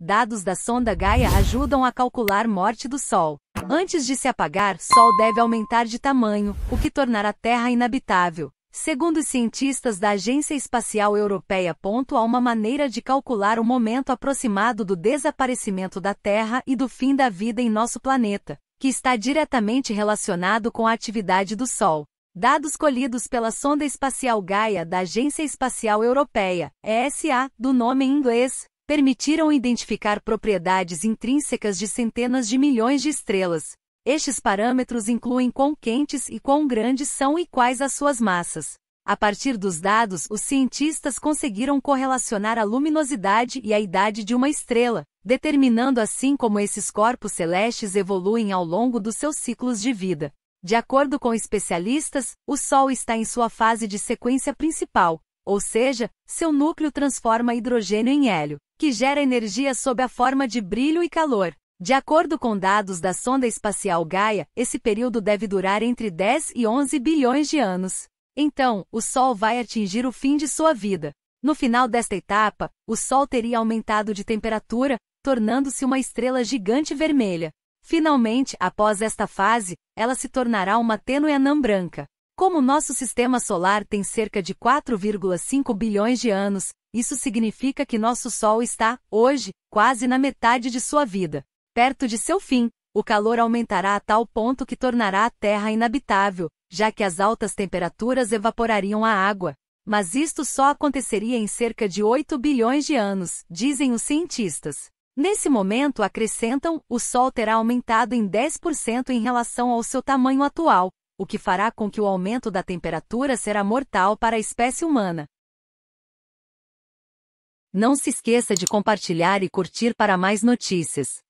Dados da sonda Gaia ajudam a calcular morte do Sol. Antes de se apagar, Sol deve aumentar de tamanho, o que tornará a Terra inabitável. Segundo os cientistas da Agência Espacial Europeia, ponto a uma maneira de calcular o momento aproximado do desaparecimento da Terra e do fim da vida em nosso planeta, que está diretamente relacionado com a atividade do Sol. Dados colhidos pela sonda espacial Gaia da Agência Espacial Europeia, ESA, do nome em inglês, permitiram identificar propriedades intrínsecas de centenas de milhões de estrelas. Estes parâmetros incluem quão quentes e quão grandes são e quais as suas massas. A partir dos dados, os cientistas conseguiram correlacionar a luminosidade e a idade de uma estrela, determinando assim como esses corpos celestes evoluem ao longo dos seus ciclos de vida. De acordo com especialistas, o Sol está em sua fase de sequência principal, ou seja, seu núcleo transforma hidrogênio em hélio, que gera energia sob a forma de brilho e calor. De acordo com dados da sonda espacial Gaia, esse período deve durar entre 10 e 11 bilhões de anos. Então, o Sol vai atingir o fim de sua vida. No final desta etapa, o Sol teria aumentado de temperatura, tornando-se uma estrela gigante vermelha. Finalmente, após esta fase, ela se tornará uma tênue anã branca. Como nosso sistema solar tem cerca de 4,5 bilhões de anos, isso significa que nosso Sol está, hoje, quase na metade de sua vida. Perto de seu fim, o calor aumentará a tal ponto que tornará a Terra inabitável, já que as altas temperaturas evaporariam a água. Mas isto só aconteceria em cerca de 8 bilhões de anos, dizem os cientistas. Nesse momento, acrescentam, o Sol terá aumentado em 10% em relação ao seu tamanho atual, o que fará com que o aumento da temperatura será mortal para a espécie humana. Não se esqueça de compartilhar e curtir para mais notícias.